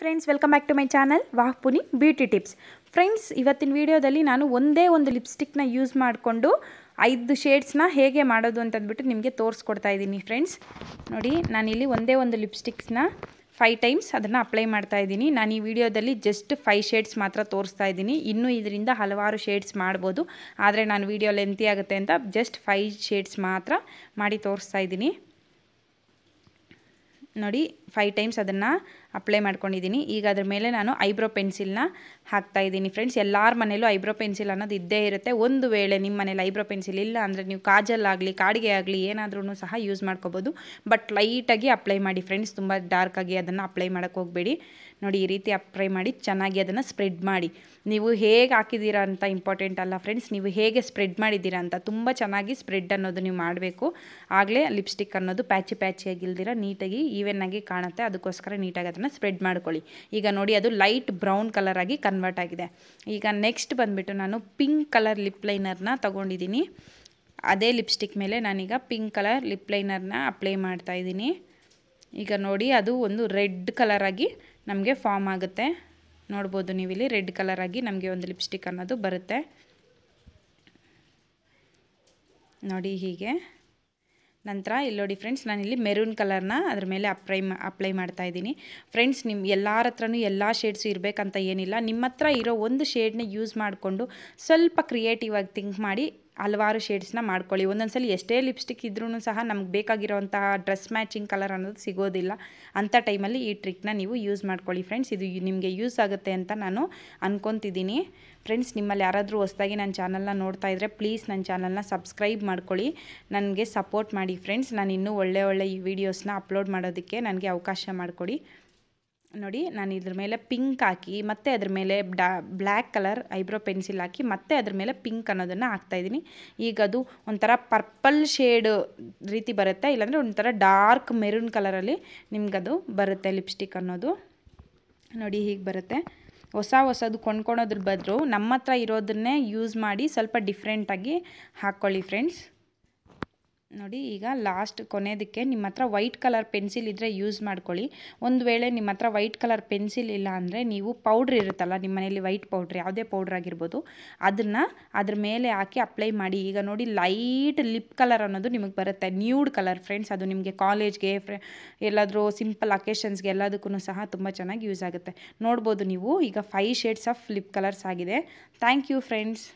friends welcome back to my channel ವಾಹ್ಪುನಿ beauty tips friends ಇವತ್ತಿನ ವೀಡಿಯೋದಲ್ಲಿ ನಾನು ಒಂದೇ ಒಂದು ಲಿಪ್ಸ್ಟಿಕ್ನ ಯೂಸ್ ಮಾಡಿಕೊಂಡು ಐದು ಶೇಡ್ಸ್ನ ಹೇಗೆ ಮಾಡೋದು ಅಂತಂದ್ಬಿಟ್ಟು ನಿಮಗೆ ತೋರಿಸ್ಕೊಡ್ತಾ ಇದ್ದೀನಿ ಫ್ರೆಂಡ್ಸ್ ನೋಡಿ ನಾನಿಲ್ಲಿ ಒಂದೇ ಒಂದು ಲಿಪ್ಸ್ಟಿಕ್ಸ್ನ ಫೈವ್ ಟೈಮ್ಸ್ ಅದನ್ನು ಅಪ್ಲೈ ಮಾಡ್ತಾ ಇದ್ದೀನಿ ನಾನು ಈ ವಿಡಿಯೋದಲ್ಲಿ ಜಸ್ಟ್ ಫೈವ್ ಶೇಡ್ಸ್ ಮಾತ್ರ ತೋರಿಸ್ತಾ ಇದ್ದೀನಿ ಇನ್ನೂ ಇದರಿಂದ ಹಲವಾರು ಶೇಡ್ಸ್ ಮಾಡ್ಬೋದು ಆದರೆ ನಾನು ವೀಡಿಯೋ ಲೆಂತಿ ಆಗುತ್ತೆ ಅಂತ ಜಸ್ಟ್ ಫೈವ್ ಶೇಡ್ಸ್ ಮಾತ್ರ ಮಾಡಿ ತೋರಿಸ್ತಾ ಇದ್ದೀನಿ ನೋಡಿ ಫೈವ್ ಟೈಮ್ಸ್ ಅದನ್ನು ಅಪ್ಲೈ ಮಾಡ್ಕೊಂಡಿದ್ದೀನಿ ಈಗ ಅದ್ರ ಮೇಲೆ ನಾನು ಐಬ್ರೋ ಪೆನ್ಸಿಲ್ನ ಹಾಕ್ತಾ ಇದ್ದೀನಿ ಫ್ರೆಂಡ್ಸ್ ಎಲ್ಲರ ಮನೇಲೂ ಐಬ್ರೋ ಪೆನ್ಸಿಲ್ ಅನ್ನೋದು ಇದ್ದೇ ಇರುತ್ತೆ ಒಂದು ವೇಳೆ ನಿಮ್ಮ ಮನೇಲಿ ಐಬ್ರೋ ಪೆನ್ಸಿಲ್ ಇಲ್ಲ ಅಂದರೆ ನೀವು ಕಾಜಲ್ಲಾಗಲಿ ಕಾಡಿಗೆ ಆಗಲಿ ಏನಾದ್ರೂ ಸಹ ಯೂಸ್ ಮಾಡ್ಕೋಬೋದು ಬಟ್ ಲೈಟಾಗಿ ಅಪ್ಲೈ ಮಾಡಿ ಫ್ರೆಂಡ್ಸ್ ತುಂಬ ಡಾರ್ಕಾಗಿ ಅದನ್ನು ಅಪ್ಲೈ ಮಾಡೋಕ್ಕೆ ಹೋಗಬೇಡಿ ನೋಡಿ ಈ ರೀತಿ ಅಪ್ಲೈ ಮಾಡಿ ಚೆನ್ನಾಗಿ ಅದನ್ನು ಸ್ಪ್ರೆಡ್ ಮಾಡಿ ನೀವು ಹೇಗೆ ಹಾಕಿದ್ದೀರಾ ಅಂತ ಇಂಪಾರ್ಟೆಂಟ್ ಅಲ್ಲ ಫ್ರೆಂಡ್ಸ್ ನೀವು ಹೇಗೆ ಸ್ಪ್ರೆಡ್ ಮಾಡಿದ್ದೀರಾ ಅಂತ ತುಂಬ ಚೆನ್ನಾಗಿ ಸ್ಪ್ರೆಡ್ ಅನ್ನೋದು ನೀವು ಮಾಡಬೇಕು ಆಗಲೇ ಲಿಪ್ಸ್ಟಿಕ್ ಅನ್ನೋದು ಪ್ಯಾಚಿ ಪ್ಯಾಚಿಯಾಗಿಲ್ದಿರ ನೀಟಾಗಿ ಈವೆ ಚೆನ್ನಾಗಿ ಆಗಿ ಕಾಣುತ್ತೆ ಅದಕ್ಕೋಸ್ಕರ ನೀಟಾಗಿ ಅದನ್ನು ಸ್ಪ್ರೆಡ್ ಮಾಡ್ಕೊಳ್ಳಿ ಈಗ ನೋಡಿ ಅದು ಲೈಟ್ ಬ್ರೌನ್ ಕಲರ್ ಆಗಿ ಕನ್ವರ್ಟ್ ಆಗಿದೆ ಈಗ ನೆಕ್ಸ್ಟ್ ಬಂದುಬಿಟ್ಟು ನಾನು ಪಿಂಕ್ ಕಲರ್ ಲಿಪ್ ಲೈನರ್ನ ತೊಗೊಂಡಿದ್ದೀನಿ ಅದೇ ಲಿಪ್ಸ್ಟಿಕ್ ಮೇಲೆ ನಾನೀಗ ಪಿಂಕ್ ಕಲರ್ ಲಿಪ್ ಲೈನರ್ನ ಅಪ್ಲೈ ಇದ್ದೀನಿ ಈಗ ನೋಡಿ ಅದು ಒಂದು ರೆಡ್ ಕಲರಾಗಿ ನಮಗೆ ಫಾರ್ಮ್ ಆಗುತ್ತೆ ನೋಡ್ಬೋದು ನೀವು ಇಲ್ಲಿ ರೆಡ್ ಕಲರಾಗಿ ನಮಗೆ ಒಂದು ಲಿಪ್ಸ್ಟಿಕ್ ಅನ್ನೋದು ಬರುತ್ತೆ ನೋಡಿ ಹೀಗೆ ನಂತರ ಇಲ್ಲಿ ನೋಡಿ ಫ್ರೆಂಡ್ಸ್ ನಾನಿಲ್ಲಿ ಮೆರೂನ್ ಕಲರ್ನ ಅದ್ರ ಮೇಲೆ ಅಪ್ಲೈ ಅಪ್ಲೈ ಮಾಡ್ತಾ ಇದ್ದೀನಿ ಫ್ರೆಂಡ್ಸ್ ನಿಮ್ಮ ಎಲ್ಲರ ಹತ್ರನೂ ಎಲ್ಲ ಶೇಡ್ಸು ಇರಬೇಕಂತ ಏನಿಲ್ಲ ನಿಮ್ಮ ಹತ್ರ ಇರೋ ಒಂದು ಶೇಡ್ನ ಯೂಸ್ ಮಾಡಿಕೊಂಡು ಸ್ವಲ್ಪ ಕ್ರಿಯೇಟಿವ್ ಆಗಿ ಥಿಂಕ್ ಮಾಡಿ ಹಲವಾರು ಶೇಡ್ಸ್ನ ಮಾಡ್ಕೊಳ್ಳಿ ಸಲ ಎಷ್ಟೇ ಲಿಪ್ಸ್ಟಿಕ್ ಇದ್ರೂ ಸಹ ನಮ್ಗೆ ಬೇಕಾಗಿರುವಂತಹ ಡ್ರೆಸ್ ಮ್ಯಾಚಿಂಗ್ ಕಲರ್ ಅನ್ನೋದು ಸಿಗೋದಿಲ್ಲ ಅಂಥ ಟೈಮಲ್ಲಿ ಈ ಟ್ರಿಕ್ನ ನೀವು ಯೂಸ್ ಮಾಡ್ಕೊಳ್ಳಿ ಫ್ರೆಂಡ್ಸ್ ಇದು ನಿಮಗೆ ಯೂಸ್ ಆಗುತ್ತೆ ಅಂತ ನಾನು ಅನ್ಕೊತಿದ್ದೀನಿ ಫ್ರೆಂಡ್ಸ್ ನಿಮ್ಮಲ್ಲಿ ಯಾರಾದರೂ ಹೊಸದಾಗಿ ನನ್ನ ಚಾನಲ್ನ ನೋಡ್ತಾ ಇದ್ದರೆ ಪ್ಲೀಸ್ ನನ್ನ ಚಾನಲ್ನ ಸಬ್ಸ್ಕ್ರೈಬ್ ಮಾಡ್ಕೊಳ್ಳಿ ನನಗೆ ಸಪೋರ್ಟ್ ಮಾಡಿ ಫ್ರೆಂಡ್ಸ್ ನಾನು ಇನ್ನೂ ಒಳ್ಳೆ ಒಳ್ಳೆ ಈ ವಿಡಿಯೋಸ್ನ ಅಪ್ಲೋಡ್ ಮಾಡೋದಕ್ಕೆ ನನಗೆ ಅವಕಾಶ ಮಾಡಿಕೊಡಿ ನೋಡಿ ನಾನು ಇದ್ರ ಮೇಲೆ ಪಿಂಕ್ ಹಾಕಿ ಮತ್ತೆ ಅದ್ರ ಮೇಲೆ ಡಾ ಬ್ಲ್ಯಾಕ್ ಕಲರ್ ಐಬ್ರೋ ಪೆನ್ಸಿಲ್ ಹಾಕಿ ಮತ್ತೆ ಅದ್ರ ಮೇಲೆ ಪಿಂಕ್ ಅನ್ನೋದನ್ನು ಹಾಕ್ತಾಯಿದ್ದೀನಿ ಈಗ ಅದು ಒಂಥರ ಪರ್ಪಲ್ ಶೇಡ್ ರೀತಿ ಬರುತ್ತೆ ಇಲ್ಲಾಂದರೆ ಒಂಥರ ಡಾರ್ಕ್ ಮೆರೂನ್ ಕಲರಲ್ಲಿ ಅದು ಬರುತ್ತೆ ಲಿಪ್ಸ್ಟಿಕ್ ಅನ್ನೋದು ನೋಡಿ ಹೀಗೆ ಬರುತ್ತೆ ಹೊಸ ಹೊಸದು ಕೊಂಡ್ಕೊಳೋದ್ರ ಬದಲು ನಮ್ಮ ಹತ್ರ ಇರೋದನ್ನೇ ಯೂಸ್ ಮಾಡಿ ಸ್ವಲ್ಪ ಡಿಫ್ರೆಂಟಾಗಿ ಹಾಕ್ಕೊಳ್ಳಿ ಫ್ರೆಂಡ್ಸ್ ನೋಡಿ ಈಗ ಲಾಸ್ಟ್ ಕೊನೆಯದಕ್ಕೆ ನಿಮ್ಮ ಹತ್ರ ವೈಟ್ ಕಲರ್ ಪೆನ್ಸಿಲ್ ಇದ್ದರೆ ಯೂಸ್ ಮಾಡ್ಕೊಳ್ಳಿ ಒಂದು ವೇಳೆ ನಿಮ್ಮ ಹತ್ರ ವೈಟ್ ಕಲರ್ ಪೆನ್ಸಿಲ್ ಇಲ್ಲ ಅಂದರೆ ನೀವು ಪೌಡ್ರ್ ಇರುತ್ತಲ್ಲ ನಿಮ್ಮ ಮನೇಲಿ ವೈಟ್ ಪೌಡ್ರ್ ಯಾವುದೇ ಪೌಡ್ರ್ ಆಗಿರ್ಬೋದು ಅದನ್ನು ಅದ್ರ ಮೇಲೆ ಹಾಕಿ ಅಪ್ಲೈ ಮಾಡಿ ಈಗ ನೋಡಿ ಲೈಟ್ ಲಿಪ್ ಕಲರ್ ಅನ್ನೋದು ನಿಮಗೆ ಬರುತ್ತೆ ನ್ಯೂಡ್ ಕಲರ್ ಫ್ರೆಂಡ್ಸ್ ಅದು ನಿಮಗೆ ಕಾಲೇಜ್ಗೆ ಫ್ರೆ ಎಲ್ಲಾದರೂ ಸಿಂಪಲ್ ಅಕೇಶನ್ಸ್ಗೆ ಎಲ್ಲದಕ್ಕೂ ಸಹ ತುಂಬ ಚೆನ್ನಾಗಿ ಯೂಸ್ ಆಗುತ್ತೆ ನೋಡ್ಬೋದು ನೀವು ಈಗ five shades of lip colours ಆಗಿದೆ ಥ್ಯಾಂಕ್ ಯು ಫ್ರೆಂಡ್ಸ್